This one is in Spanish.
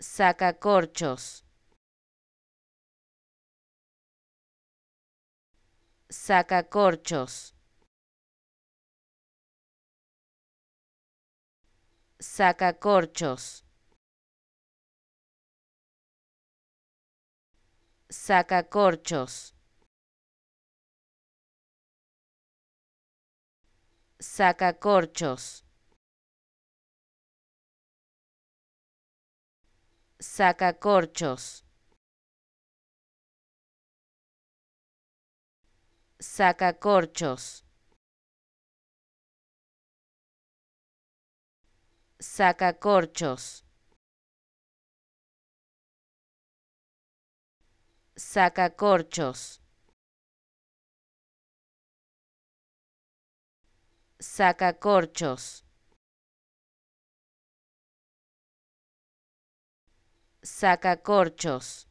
Sacacorchos. Sacacorchos. Sacacorchos. Sacacorchos. Sacacorchos. Sacacorchos. Sacacorchos. Sacacorchos. Sacacorchos. Sacacorchos. sacacorchos